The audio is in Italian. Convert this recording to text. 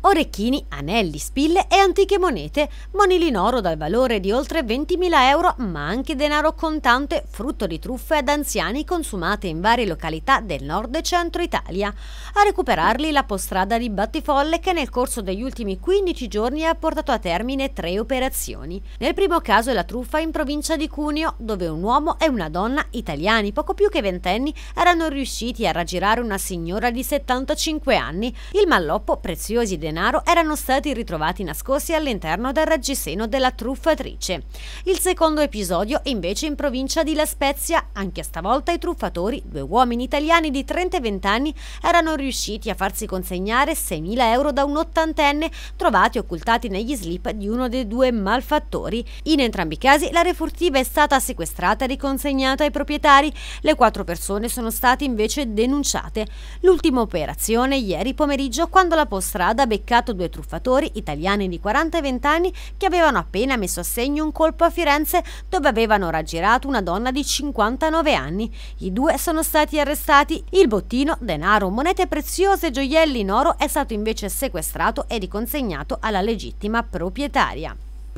Orecchini, anelli, spille e antiche monete, monili in oro dal valore di oltre 20.000 euro, ma anche denaro contante, frutto di truffe ad anziani consumate in varie località del nord e centro Italia. A recuperarli la postrada di Battifolle che nel corso degli ultimi 15 giorni ha portato a termine tre operazioni. Nel primo caso è la truffa in provincia di Cuneo, dove un uomo e una donna, italiani poco più che ventenni, erano riusciti a raggirare una signora di 75 anni. Il malloppo, preziosi denari denaro erano stati ritrovati nascosti all'interno del reggiseno della truffatrice. Il secondo episodio è invece in provincia di La Spezia, anche stavolta i truffatori, due uomini italiani di 30 e 20 anni, erano riusciti a farsi consegnare 6.000 euro da un ottantenne trovati occultati negli slip di uno dei due malfattori. In entrambi i casi la refurtiva è stata sequestrata e riconsegnata ai proprietari, le quattro persone sono state invece denunciate. L'ultima operazione ieri pomeriggio quando la postrada beccava beccato due truffatori italiani di 40 e 20 anni che avevano appena messo a segno un colpo a Firenze dove avevano raggirato una donna di 59 anni. I due sono stati arrestati, il bottino, denaro, monete preziose e gioielli in oro è stato invece sequestrato e riconsegnato alla legittima proprietaria.